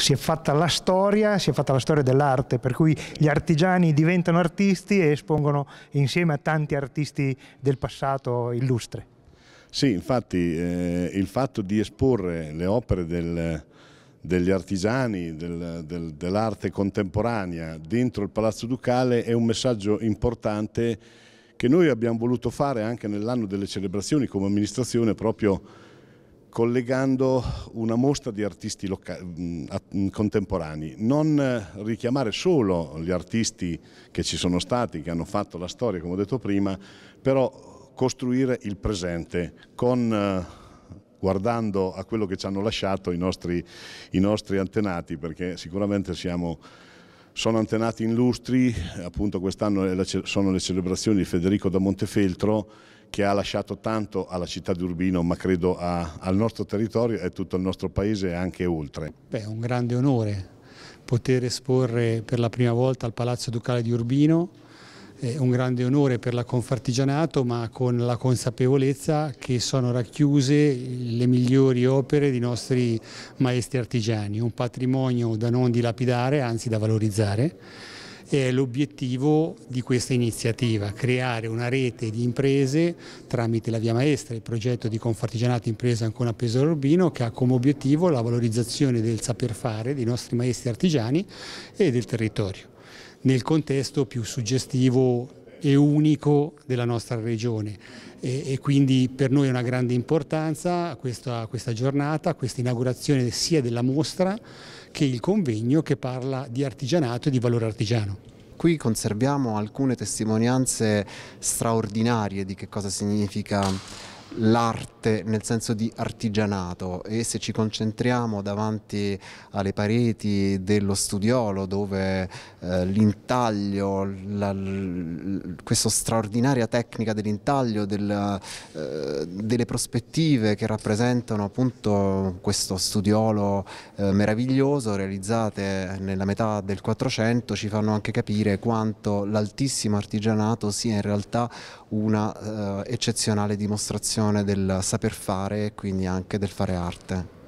si è fatta la storia, si è fatta la storia dell'arte, per cui gli artigiani diventano artisti e espongono insieme a tanti artisti del passato illustre. Sì, infatti eh, il fatto di esporre le opere del, degli artigiani, del, del, dell'arte contemporanea dentro il Palazzo Ducale è un messaggio importante che noi abbiamo voluto fare anche nell'anno delle celebrazioni come amministrazione proprio collegando una mostra di artisti contemporanei, non eh, richiamare solo gli artisti che ci sono stati, che hanno fatto la storia, come ho detto prima, però costruire il presente con eh, guardando a quello che ci hanno lasciato i nostri, i nostri antenati, perché sicuramente siamo, sono antenati illustri, appunto quest'anno sono le celebrazioni di Federico da Montefeltro che ha lasciato tanto alla città di Urbino, ma credo a, al nostro territorio e tutto il nostro paese e anche oltre. Beh, è un grande onore poter esporre per la prima volta al Palazzo Ducale di Urbino, è un grande onore per la Confartigianato, ma con la consapevolezza che sono racchiuse le migliori opere dei nostri maestri artigiani, un patrimonio da non dilapidare, anzi da valorizzare è l'obiettivo di questa iniziativa, creare una rete di imprese tramite la Via Maestra, il progetto di Confartigianato Impresa Ancona Pesaro Urbino che ha come obiettivo la valorizzazione del saper fare dei nostri maestri artigiani e del territorio nel contesto più suggestivo e unico della nostra regione e, e quindi per noi è una grande importanza questa, questa giornata, questa inaugurazione sia della mostra che il convegno che parla di artigianato e di valore artigiano qui conserviamo alcune testimonianze straordinarie di che cosa significa l'arte nel senso di artigianato e se ci concentriamo davanti alle pareti dello studiolo dove eh, l'intaglio, questa straordinaria tecnica dell'intaglio, del, eh, delle prospettive che rappresentano appunto questo studiolo eh, meraviglioso realizzate nella metà del 400 ci fanno anche capire quanto l'altissimo artigianato sia in realtà una eh, eccezionale dimostrazione dimensione del saper fare e quindi anche del fare arte.